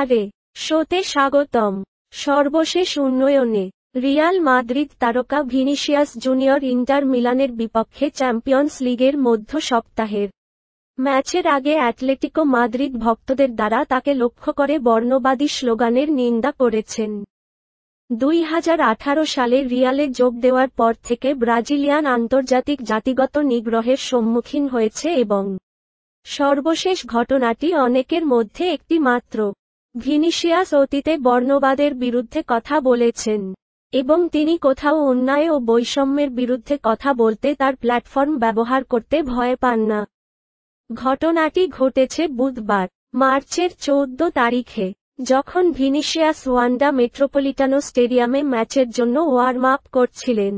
আরে শোতে স্বাগতম সর্বশেষ উন্নয়নে রিয়াল মাদ্রিদ তারকা ভিনিসিয়াস জুনিয়র ইন্টার মিলানের বিপক্ষে চ্যাম্পিয়ন্স লিগের মধ্য সপ্তাহের ম্যাচের আগে অ্যাটলেটিকো মাদ্রিদ ভক্তদের দ্বারা তাকে লক্ষ্য করে বর্ণবাদী স্লোগানের নিন্দা করেছেন দুই সালে রিয়ালে যোগ দেওয়ার পর থেকে ব্রাজিলিয়ান আন্তর্জাতিক জাতিগত নিগ্রহের সম্মুখীন হয়েছে এবং সর্বশেষ ঘটনাটি অনেকের মধ্যে একটি মাত্র ভিনিশিয়াস অতীতে বর্ণবাদের বিরুদ্ধে কথা বলেছেন এবং তিনি কোথাও অন্যায় ও বৈষম্যের বিরুদ্ধে কথা বলতে তার প্ল্যাটফর্ম ব্যবহার করতে ভয় পান না ঘটনাটি ঘটেছে বুধবার মার্চের চৌদ্দ তারিখে যখন ভিনিশিয়াস ওয়ান্ডা মেট্রোপলিটানো স্টেডিয়ামে ম্যাচের জন্য ওয়ার্ম আপ করছিলেন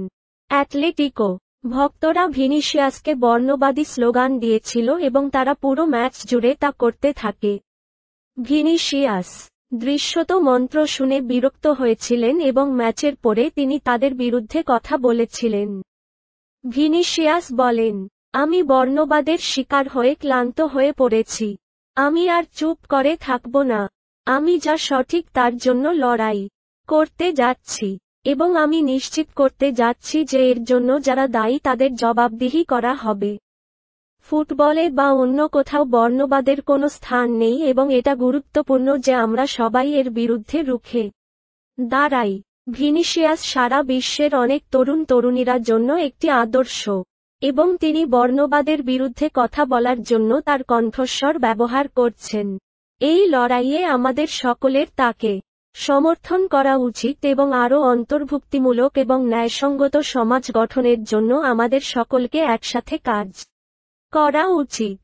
অ্যাটলেটিকো ভক্তরা ভিনিশিয়াসকে বর্ণবাদী স্লোগান দিয়েছিল এবং তারা পুরো ম্যাচ জুড়ে তা করতে থাকে ভিনিসিয়াস দৃশ্যত মন্ত্র শুনে বিরক্ত হয়েছিলেন এবং ম্যাচের পরে তিনি তাদের বিরুদ্ধে কথা বলেছিলেন ভিনিসিয়াস বলেন আমি বর্ণবাদের শিকার হয়ে ক্লান্ত হয়ে পড়েছি আমি আর চুপ করে থাকব না আমি যা সঠিক তার জন্য লড়াই করতে যাচ্ছি এবং আমি নিশ্চিত করতে যাচ্ছি যে এর জন্য যারা দায়ী তাদের জবাবদিহি করা হবে ফুটবলে বা অন্য কোথাও বর্ণবাদের কোনো স্থান নেই এবং এটা গুরুত্বপূর্ণ যে আমরা সবাই এর বিরুদ্ধে রুখে দাঁড়াই ভিনিশিয়াস সারা বিশ্বের অনেক তরুণ তরুণীরা জন্য একটি আদর্শ এবং তিনি বর্ণবাদের বিরুদ্ধে কথা বলার জন্য তার কণ্ঠস্বর ব্যবহার করছেন এই লড়াইয়ে আমাদের সকলের তাকে সমর্থন করা উচিত এবং আরও অন্তর্ভুক্তিমূলক এবং ন্যায়সঙ্গত সমাজ গঠনের জন্য আমাদের সকলকে একসাথে কাজ করা উচিত